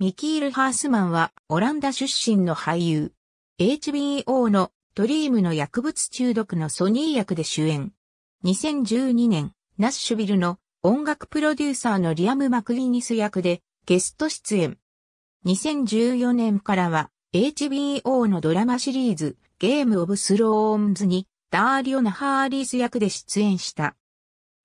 ミキール・ハースマンはオランダ出身の俳優。HBO のドリームの薬物中毒のソニー役で主演。2012年、ナッシュビルの音楽プロデューサーのリアム・マクリニス役でゲスト出演。2014年からは HBO のドラマシリーズゲーム・オブ・スローンズにダーリオ・ナハーリース役で出演した。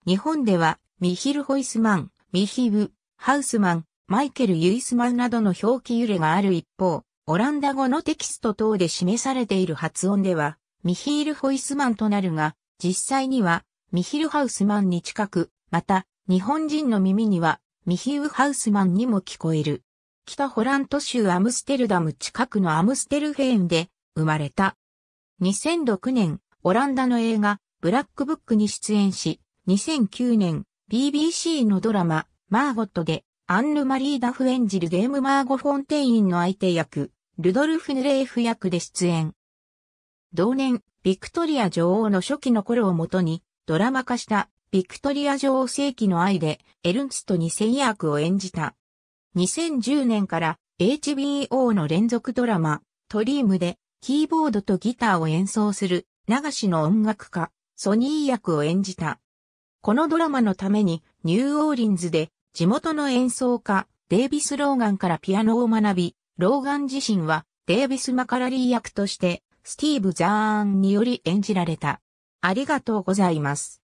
日本ではミヒル・ホイスマン、ミヒブ、ハウスマン、マイケル・ユイスマンなどの表記揺れがある一方、オランダ語のテキスト等で示されている発音では、ミヒール・ホイスマンとなるが、実際には、ミヒル・ハウスマンに近く、また、日本人の耳には、ミヒウ・ハウスマンにも聞こえる。北ホラント州アムステルダム近くのアムステルフェーンで生まれた。2006年、オランダの映画、ブラックブックに出演し、2009年、BBC のドラマ、マーゴットでアンヌ・マリー・ダフ演じるゲームマーゴ・フォンテインの相手役、ルドルフ・ヌレーフ役で出演。同年、ビクトリア女王の初期の頃をもとに、ドラマ化した、ビクトリア女王世紀の愛で、エルンスト2000役を演じた。2010年から、HBO の連続ドラマ、トリームで、キーボードとギターを演奏する、流しの音楽家、ソニー役を演じた。このドラマのために、ニューオーリンズで、地元の演奏家、デイビス・ローガンからピアノを学び、ローガン自身はデイビス・マカラリー役として、スティーブ・ザーンにより演じられた。ありがとうございます。